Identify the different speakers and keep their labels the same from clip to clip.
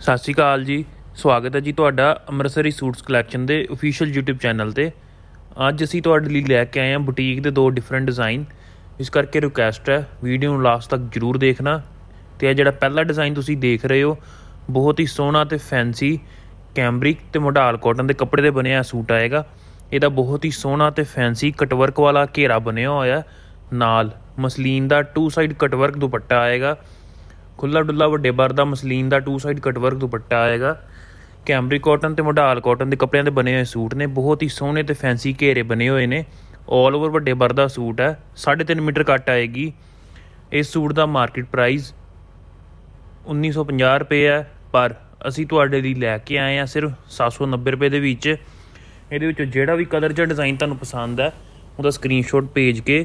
Speaker 1: ਸਤਿ ਸ਼੍ਰੀ ਅਕਾਲ ਜੀ ਸਵਾਗਤ ਹੈ ਜੀ ਤੁਹਾਡਾ ਅੰਮ੍ਰਿਤਸਰੀ ਸੂਟਸ ਕਲੈਕਸ਼ਨ ਦੇ ਅਫੀਸ਼ੀਅਲ YouTube ਚੈਨਲ ਤੇ ਅੱਜ ਅਸੀਂ ਤੁਹਾਡੇ ਲਈ ਲੈ ਕੇ ਆਏ ਹਾਂ ਬੁਟੀਕ ਦੇ ਦੋ ਡਿਫਰੈਂਟ ਡਿਜ਼ਾਈਨ ਇਸ ਕਰਕੇ ਰਿਕੁਐਸਟ ਹੈ ਵੀਡੀਓ ਨੂੰ ਲਾਸਟ ਤੱਕ ਜਰੂਰ ਦੇਖਣਾ ਤੇ ਇਹ ਜਿਹੜਾ ਪਹਿਲਾ ਡਿਜ਼ਾਈਨ ਤੁਸੀਂ ਦੇਖ ਰਹੇ ਹੋ ਬਹੁਤ ਹੀ ਸੋਹਣਾ ਤੇ ਫੈਂਸੀ ਕੈਂਬਰਿਕ ਤੇ ਮੋਢਾਲ ਕਾਟਨ ਦੇ ਕੱਪੜੇ ਦੇ ਬਣਿਆ ਸੂਟ ਆਏਗਾ ਇਹਦਾ ਬਹੁਤ ਹੀ ਸੋਹਣਾ ਤੇ ਫੈਂਸੀ ਕਟਵਰਕ ਵਾਲਾ ਘੇਰਾ ਬਣਿਆ ਹੋਇਆ ਨਾਲ ਮਸਲੀਨ ਦਾ ਟੂ ਸਾਈਡ ਕਟਵਰਕ ਦੁਪੱਟਾ ਆਏਗਾ ਖੁੱਲਾ ਡੁੱਲਾ ਵੱਡੇ ਬਰ ਦਾ ਮਸਲੀਨ ਦਾ ਟੂ ਸਾਈਡ ਕਟਵਰਕ ਦੁਪੱਟਾ ਆਏਗਾ ਕੈਂਬਰੀ ਕਾਟਨ ਤੇ ਮੋਢਾਲ ਕਾਟਨ ਦੇ ਕੱਪੜਿਆਂ ਦੇ ਬਣੇ ਹੋਏ ਸੂਟ ਨੇ ਬਹੁਤ ਹੀ ਸੋਹਣੇ ਤੇ ਫੈਂਸੀ ਘੇਰੇ ਬਣੇ ਹੋਏ ਨੇ 올 ਓਵਰ ਵੱਡੇ ਬਰ ਦਾ ਸੂਟ ਹੈ 3.5 ਮੀਟਰ ਕੱਟ ਆਏਗੀ ਇਸ ਸੂਟ ਦਾ ਮਾਰਕੀਟ ਪ੍ਰਾਈਸ 1950 ਰੁਪਏ ਹੈ ਪਰ ਅਸੀਂ ਤੁਹਾਡੇ ਲਈ ਲੈ ਕੇ ਆਏ ਆ ਸਿਰਫ 790 ਰੁਪਏ ਦੇ ਵਿੱਚ ਇਹਦੇ ਵਿੱਚੋਂ ਜਿਹੜਾ ਵੀ ਕਲਰ ਜਾਂ ਡਿਜ਼ਾਈਨ ਤੁਹਾਨੂੰ ਪਸੰਦ ਹੈ ਉਹਦਾ ਸਕਰੀਨਸ਼ਾਟ ਭੇਜ ਕੇ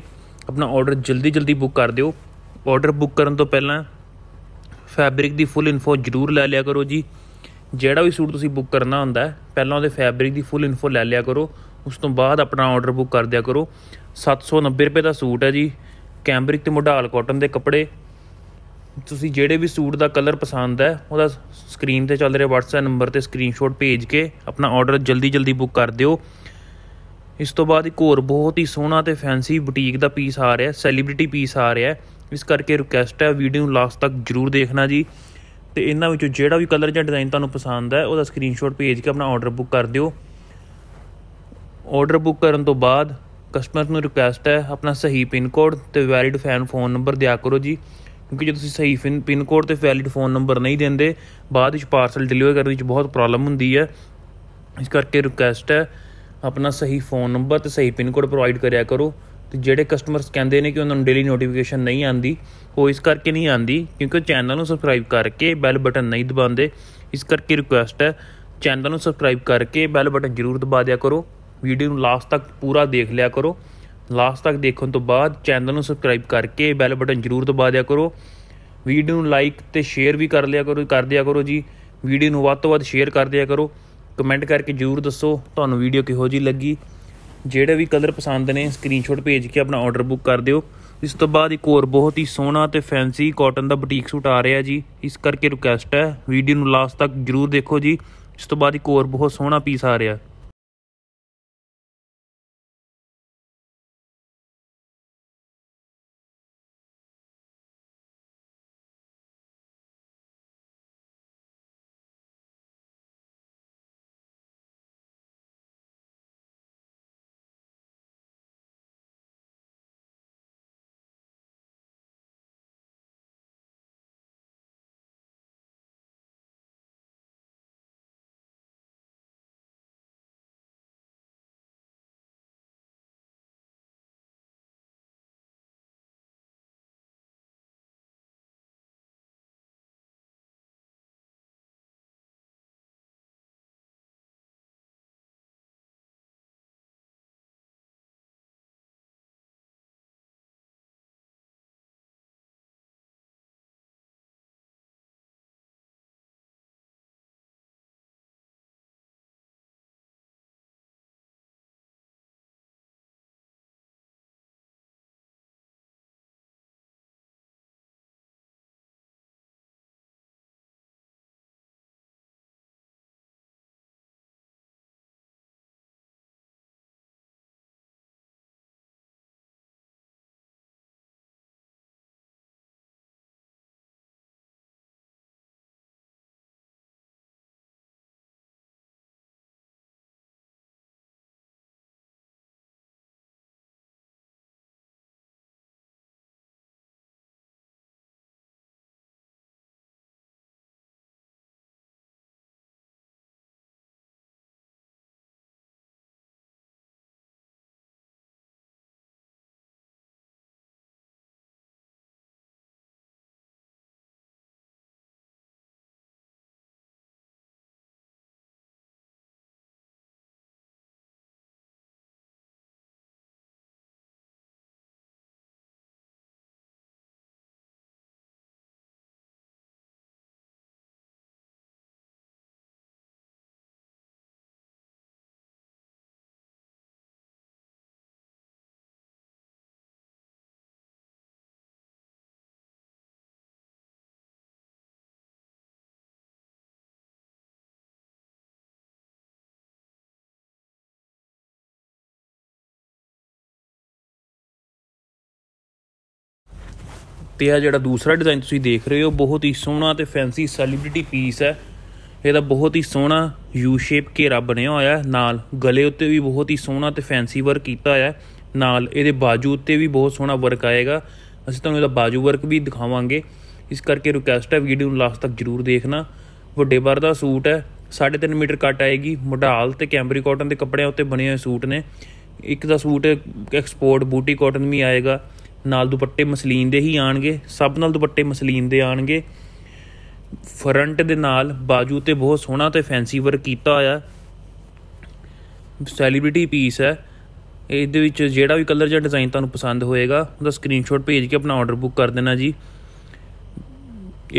Speaker 1: ਆਪਣਾ ਆਰਡਰ ਜਲਦੀ ਜਲਦੀ ਬੁੱਕ ਕਰ ਦਿਓ ਆਰਡਰ ਬੁੱਕ ਕਰਨ ਤੋਂ ਪਹਿਲਾਂ ਫੈਬਰਿਕ ਦੀ ਫੁੱਲ ਇਨਫੋ ਜਰੂਰ ਲੈ ਲਿਆ ਕਰੋ ਜੀ ਜਿਹੜਾ ਵੀ ਸੂਟ ਤੁਸੀਂ ਬੁੱਕ ਕਰਨਾ ਹੁੰਦਾ ਪਹਿਲਾਂ ਉਹਦੇ ਫੈਬਰਿਕ ਦੀ ਫੁੱਲ ਇਨਫੋ ਲੈ ਲਿਆ ਕਰੋ ਉਸ ਤੋਂ ਬਾਅਦ ਆਪਣਾ ਆਰਡਰ ਬੁੱਕ ਕਰ ਦਿਆ ਕਰੋ 790 ਰੁਪਏ ਦਾ ਸੂਟ ਹੈ ਜੀ ਕੈਂਬਰਿਕ ਤੇ ਮੋਢਾਲ ਕਾਟਨ ਦੇ ਕੱਪੜੇ ਤੁਸੀਂ ਜਿਹੜੇ ਵੀ ਸੂਟ ਦਾ ਕਲਰ ਪਸੰਦ ਹੈ ਉਹਦਾ ਸਕਰੀਨ ਤੇ ਚੱਲ ਰਿਹਾ WhatsApp ਨੰਬਰ ਤੇ ਸਕਰੀਨਸ਼ਾਟ ਭੇਜ ਕੇ ਆਪਣਾ ਆਰਡਰ ਜਲਦੀ ਜਲਦੀ ਬੁੱਕ ਕਰ ਦਿਓ ਇਸ ਤੋਂ ਬਾਅਦ ਇੱਕ ਹੋਰ ਬਹੁਤ ਹੀ ਸੋਹਣਾ ਤੇ ਫੈਂਸੀ ਬੁਟੀਕ ਦਾ ਪੀਸ ਆ ਰਿਹਾ ਹੈ ਸੈਲੀਬ੍ਰਿਟੀ ਪੀਸ ਆ ਰਿਹਾ ਹੈ ਇਸ ਕਰਕੇ ਰਿਕੁਐਸਟ ਹੈ ਵੀਡੀਓ ਨੂੰ ਲਾਸਟ ਤੱਕ ਜਰੂਰ ਦੇਖਣਾ ਜੀ ਤੇ ਇਹਨਾਂ ਵਿੱਚੋਂ ਜਿਹੜਾ ਵੀ ਕਲਰ ਜਾਂ ਡਿਜ਼ਾਈਨ ਤੁਹਾਨੂੰ ਪਸੰਦ ਹੈ ਉਹਦਾ ਸਕਰੀਨਸ਼ਾਟ ਭੇਜ ਕੇ ਆਪਣਾ ਆਰਡਰ ਬੁੱਕ ਕਰ ਦਿਓ ਆਰਡਰ ਬੁੱਕ ਕਰਨ ਤੋਂ ਬਾਅਦ ਕਸਟਮਰ ਨੂੰ ਰਿਕੁਐਸਟ ਹੈ ਆਪਣਾ ਸਹੀ ਪਿਨ ਕੋਡ ਤੇ ਵੈਲਿਡ ਫੈਨ ਫੋਨ ਨੰਬਰ ਦਿਆ ਕਰੋ ਜੀ ਕਿਉਂਕਿ ਜੇ ਤੁਸੀਂ ਸਹੀ ਪਿਨ ਕੋਡ ਤੇ ਵੈਲਿਡ ਫੋਨ ਨੰਬਰ ਨਹੀਂ ਦਿੰਦੇ ਬਾਅਦ ਵਿੱਚ ਪਾਰਸਲ ਡਿਲੀਵਰ ਕਰਨ ਵਿੱਚ ਬਹੁਤ ਪ੍ਰੋਬਲਮ ਹੁੰਦੀ ਹੈ ਇਸ ਕਰਕੇ ਰਿਕੁਐਸਟ ਹੈ ਆਪਣਾ ਸਹੀ ਫੋਨ ਨੰਬਰ ਤੇ ਸਹੀ ਪਿਨ ਕੋਡ ਪ੍ਰੋਵਾਈਡ ਕਰਿਆ ਕਰੋ ਤੇ ਜਿਹੜੇ ਕਸਟਮਰਸ ਕਹਿੰਦੇ ਨੇ ਕਿ ਉਹਨਾਂ ਨੂੰ ਡੇਲੀ ਨੋਟੀਫਿਕੇਸ਼ਨ ਨਹੀਂ ਆਂਦੀ ਉਹ ਇਸ ਕਰਕੇ ਨਹੀਂ ਆਂਦੀ ਕਿਉਂਕਿ ਚੈਨਲ ਨੂੰ ਸਬਸਕ੍ਰਾਈਬ ਕਰਕੇ ਬੈਲ ਬਟਨ ਨਹੀਂ ਦਬਾਉਂਦੇ ਇਸ ਕਰਕੇ ਰਿਕੁਐਸਟ ਹੈ ਚੈਨਲ ਨੂੰ ਸਬਸਕ੍ਰਾਈਬ ਕਰਕੇ ਬੈਲ ਬਟਨ ਜ਼ਰੂਰ ਦਬਾ ਦਿਆ ਕਰੋ ਵੀਡੀਓ ਨੂੰ ਲਾਸਟ ਤੱਕ ਪੂਰਾ ਦੇਖ ਲਿਆ ਕਰੋ ਲਾਸਟ ਤੱਕ ਦੇਖਣ ਤੋਂ ਬਾਅਦ ਚੈਨਲ ਨੂੰ ਸਬਸਕ੍ਰਾਈਬ ਕਰਕੇ ਬੈਲ ਬਟਨ ਜ਼ਰੂਰ ਦਬਾ ਦਿਆ ਕਰੋ ਵੀਡੀਓ ਨੂੰ ਲਾਈਕ ਤੇ ਸ਼ੇਅਰ ਵੀ ਕਰ ਲਿਆ ਕਰੋ ਕਰ ਦਿਆ ਕਰੋ ਜੀ ਵੀਡੀਓ ਨੂੰ ਵੱਧ ਤੋਂ ਵੱਧ ਸ਼ੇਅਰ ਕਰ ਦਿਆ ਕਰੋ ਕਮੈਂਟ ਕਰਕੇ ਜ਼ਰੂਰ ਦੱਸੋ ਤੁਹਾਨੂੰ ਵੀਡੀਓ ਕਿਹੋ ਜੀ ਲੱਗੀ ਜਿਹੜੇ ਵੀ ਕਲਰ ਪਸੰਦ ਨੇ ਸਕਰੀਨਸ਼ਾਟ ਭੇਜ ਕੇ ਆਪਣਾ ਆਰਡਰ ਬੁੱਕ ਕਰ ਦਿਓ ਇਸ ਤੋਂ ਬਾਅਦ ਇੱਕ ਹੋਰ ਬਹੁਤ ਹੀ ਸੋਹਣਾ ਤੇ ਫੈਂਸੀ ਕਾਟਨ ਦਾ ਬੁਟੀਕ ਸੂਟ ਆ ਰਿਹਾ ਜੀ ਇਸ ਕਰਕੇ ਰਿਕੁਐਸਟ ਹੈ ਵੀਡੀਓ ਨੂੰ ਲਾਸਟ ਤੱਕ ਜਰੂਰ ਦੇਖੋ ਜੀ ਇਸ ਤੋਂ ਬਾਅਦ ਇੱਕ ਹੋਰ ਬਹੁਤ ਸੋਹਣਾ ਪੀਸ ਆ ਰਿਹਾ ਤੇ ਆ ਜਿਹੜਾ ਦੂਸਰਾ ਡਿਜ਼ਾਈਨ ਤੁਸੀਂ ਦੇਖ ਰਹੇ ਹੋ ਬਹੁਤ ਹੀ ਸੋਹਣਾ ਤੇ ਫੈਂਸੀ ਸੈਲੀਬ੍ਰਿਟੀ ਪੀਸ ਹੈ ਇਹਦਾ ਬਹੁਤ ਹੀ ਸੋਹਣਾ ਯੂ ਸ਼ੇਪ ਘੇਰਾ ਬਣਿਆ ਹੋਇਆ ਹੈ ਨਾਲ ਗਲੇ ਉੱਤੇ ਵੀ ਬਹੁਤ ਹੀ ਸੋਹਣਾ ਤੇ ਫੈਂਸੀ ਵਰਕ ਕੀਤਾ ਹੋਇਆ ਹੈ ਨਾਲ ਇਹਦੇ ਬਾਜੂ ਉੱਤੇ ਵੀ ਬਹੁਤ ਸੋਹਣਾ ਵਰਕ ਆਏਗਾ ਅਸੀਂ ਤੁਹਾਨੂੰ ਇਹਦਾ ਬਾਜੂ ਵਰਕ ਵੀ ਦਿਖਾਵਾਂਗੇ ਇਸ ਕਰਕੇ ਰਿਕੁਐਸਟ ਹੈ ਵੀਡੀਓ ਨੂੰ ਲਾਸਟ ਤੱਕ ਜਰੂਰ ਦੇਖਣਾ ਵੱਡੇ ਬਰ ਦਾ ਸੂਟ ਹੈ 3.5 ਮੀਟਰ ਕੱਟ ਆਏਗੀ ਮਡਾਲ ਤੇ ਕੈਂਬਰੀ ਕਾਟਨ ਦੇ ਕੱਪੜਿਆਂ ਉੱਤੇ ਬਣੇ ਹੋਏ ਸੂਟ ਨੇ ਇੱਕ ਦਾ ਸੂਟ ਐਕਸਪੋਰਟ ਬੂਟੀ ਕਾਟਨ ਵੀ ਆਏਗਾ ਨਾਲ ਦੁਪੱਟੇ ਮਸਲੀਨ ਦੇ ਹੀ ਆਣਗੇ ਸਭ ਨਾਲ ਦੁਪੱਟੇ ਮਸਲੀਨ ਦੇ ਆਣਗੇ ਫਰੰਟ ਦੇ ਨਾਲ ਬਾਜੂ ਤੇ ਬਹੁਤ ਸੋਹਣਾ ਤੇ ਫੈਂਸੀ ਵਰਕ ਕੀਤਾ ਹੋਇਆ ਸੈਲੀਬ੍ਰਿਟੀ ਪੀਸ ਹੈ ਇਹਦੇ ਵਿੱਚ ਜਿਹੜਾ ਵੀ ਕਲਰ ਜਾਂ ਡਿਜ਼ਾਈਨ ਤੁਹਾਨੂੰ ਪਸੰਦ ਹੋਏਗਾ ਉਹਦਾ ਸਕਰੀਨਸ਼ਾਟ ਭੇਜ ਕੇ ਆਪਣਾ ਆਰਡਰ ਬੁੱਕ ਕਰ ਦੇਣਾ ਜੀ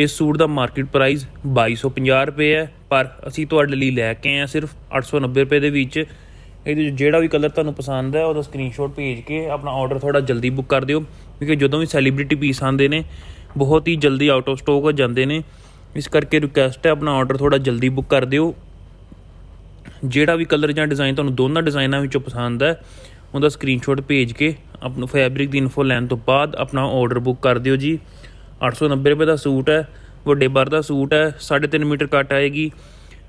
Speaker 1: ਇਸ ਸੂਟ ਦਾ ਮਾਰਕੀਟ ਪ੍ਰਾਈਸ 2250 ਰੁਪਏ ਹੈ ਪਰ ਅਸੀਂ ਤੁਹਾਡੇ ਲਈ ਲੈ ਕੇ ਆਏ ਆ ਸਿਰਫ 890 ਰੁਪਏ ਦੇ ਵਿੱਚ ਇਹਦੇ ਜਿਹੜਾ ਵੀ ਕਲਰ ਤੁਹਾਨੂੰ ਪਸੰਦ ਹੈ ਉਹਦਾ ਸਕਰੀਨਸ਼ਾਟ ਭੇਜ ਕੇ ਆਪਣਾ ਆਰਡਰ ਥੋੜਾ ਜਲਦੀ ਬੁੱਕ ਕਰ ਦਿਓ ਕਿਉਂਕਿ ਜਦੋਂ ਵੀ ਸੈਲੀਬ੍ਰਿਟੀ ਪੀਸ ਆਉਂਦੇ ਨੇ ਬਹੁਤ ਹੀ ਜਲਦੀ ਆਊਟ ਆਫ ਸਟਾਕ ਹੋ ਜਾਂਦੇ ਨੇ ਇਸ ਕਰਕੇ ਰਿਕੁਐਸਟ ਹੈ ਆਪਣਾ ਆਰਡਰ ਥੋੜਾ ਜਲਦੀ ਬੁੱਕ ਕਰ ਦਿਓ ਜਿਹੜਾ ਵੀ ਕਲਰ ਜਾਂ ਡਿਜ਼ਾਈਨ ਤੁਹਾਨੂੰ ਦੋਨਾਂ ਡਿਜ਼ਾਈਨਾਂ ਵਿੱਚੋਂ ਪਸੰਦ ਹੈ ਉਹਦਾ ਸਕਰੀਨਸ਼ਾਟ ਭੇਜ ਕੇ ਆਪਣਾ ਫੈਬਰਿਕ ਦੀ ਇਨਫੋ ਲੈਣ ਤੋਂ ਬਾਅਦ ਆਪਣਾ ਆਰਡਰ ਬੁੱਕ ਕਰ ਦਿਓ ਜੀ 890 ਰੁਪਏ ਦਾ ਸੂਟ ਹੈ ਵੱਡੇ ਬਰ ਦਾ ਸੂਟ ਹੈ 3.5 ਮੀਟਰ ਕੱਟ ਆਏਗੀ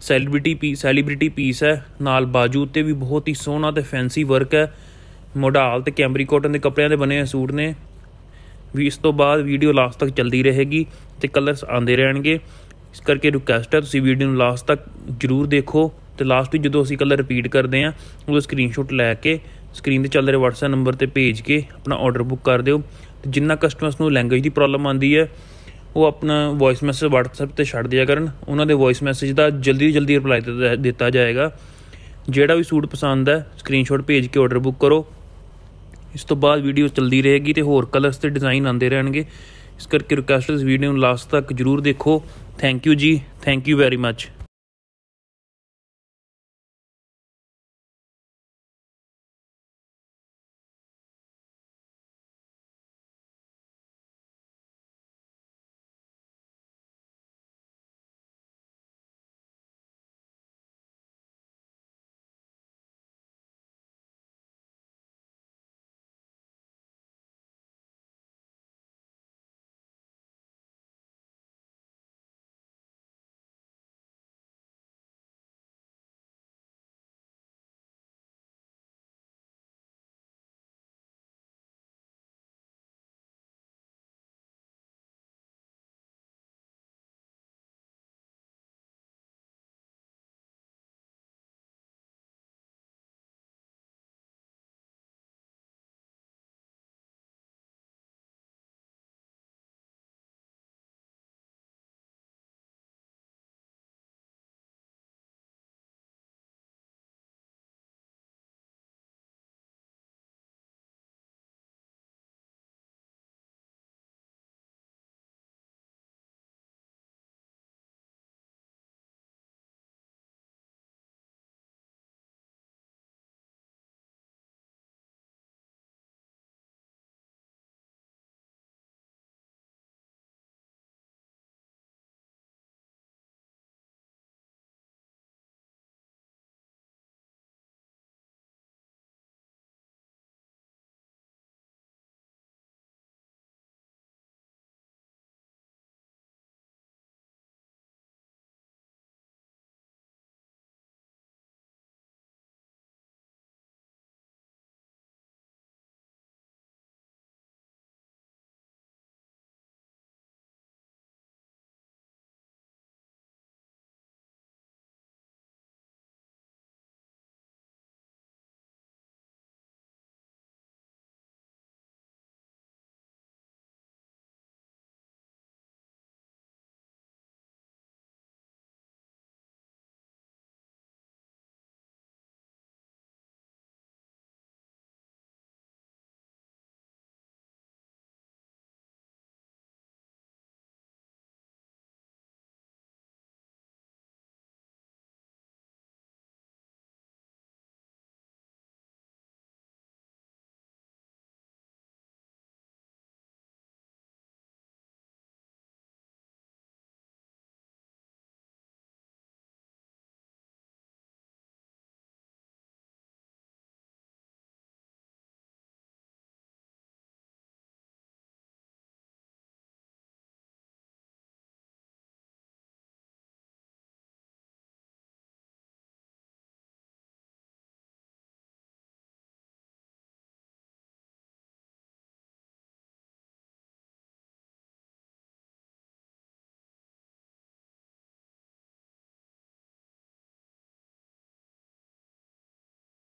Speaker 1: ਸੈਲਿਬ੍ਰਿਟੀ ਪੀ ਸੈਲਿਬ੍ਰਿਟੀ ਪੀਸ ਹੈ ਨਾਲ ਬਾਜੂ ਉੱਤੇ ਵੀ ਬਹੁਤ ਹੀ ਸੋਹਣਾ ਤੇ ਫੈਂਸੀ ਵਰਕ ਹੈ ਮੋਡਾਲ ਤੇ ਕੈਂਬਰੀ ਕਾਟਨ ਦੇ ਕੱਪੜਿਆਂ ਦੇ ਬਣੇ ਹੋਏ ਸੂਟ ਨੇ ਵੀ ਇਸ ਤੋਂ ਬਾਅਦ ਵੀਡੀਓ ਲਾਸਟ ਤੱਕ ਚੱਲਦੀ ਰਹੇਗੀ ਤੇ ਕਲਰਸ ਆਉਂਦੇ ਰਹਿਣਗੇ ਇਸ ਕਰਕੇ ਰਿਕੁਐਸਟ ਹੈ ਤੁਸੀਂ ਵੀਡੀਓ ਨੂੰ ਲਾਸਟ ਤੱਕ ਜਰੂਰ ਦੇਖੋ ਤੇ ਲਾਸਟ ਵਿੱਚ ਜਦੋਂ ਅਸੀਂ ਕਲਰ ਰਿਪੀਟ ਕਰਦੇ ਆ ਉਹ ਸਕਰੀਨਸ਼ਾਟ ਲੈ ਕੇ ਸਕਰੀਨ ਤੇ ਚੱਲ ਰਹੇ WhatsApp ਨੰਬਰ ਤੇ ਭੇਜ ਕੇ ਆਪਣਾ ਆਰਡਰ ਬੁੱਕ ਕਰ ਦਿਓ ਤੇ ਜਿੰਨਾ ਕਸਟਮਰਸ ਨੂੰ ਲੈਂਗੁਏਜ ਦੀ ਪ੍ਰੋਬਲਮ ਆਂਦੀ ਹੈ ਉਹ ਆਪਣਾ ਵੌਇਸ ਮੈਸੇਜ WhatsApp ਤੇ ਛੱਡ ਦਿਆ ਕਰਨ ਉਹਨਾਂ ਦੇ ਵੌਇਸ ਮੈਸੇਜ ਦਾ ਜਲਦੀ ਜਲਦੀ ਰਿਪਲਾਈ ਦਿੱਤਾ ਜਾਏਗਾ ਜਿਹੜਾ ਵੀ ਸੂਟ ਪਸੰਦ ਹੈ ਸਕਰੀਨਸ਼ਾਟ ਭੇਜ ਕੇ ਆਰਡਰ ਬੁੱਕ ਕਰੋ ਇਸ ਤੋਂ ਬਾਅਦ ਵੀਡੀਓ ਚੱਲਦੀ ਰਹੇਗੀ ਤੇ ਹੋਰ ਕਲਰਸ ਤੇ ਡਿਜ਼ਾਈਨ ਆਉਂਦੇ ਰਹਿਣਗੇ ਇਸ ਕਰਕੇ ਰਿਕੁਐਸਟ ਇਸ ਵੀਡੀਓ ਨੂੰ ਲਾਸਟ ਤੱਕ ਜਰੂਰ ਦੇਖੋ ਥੈਂਕ ਯੂ ਜੀ ਥੈਂਕ ਯੂ ਵੈਰੀ ਮੱਚ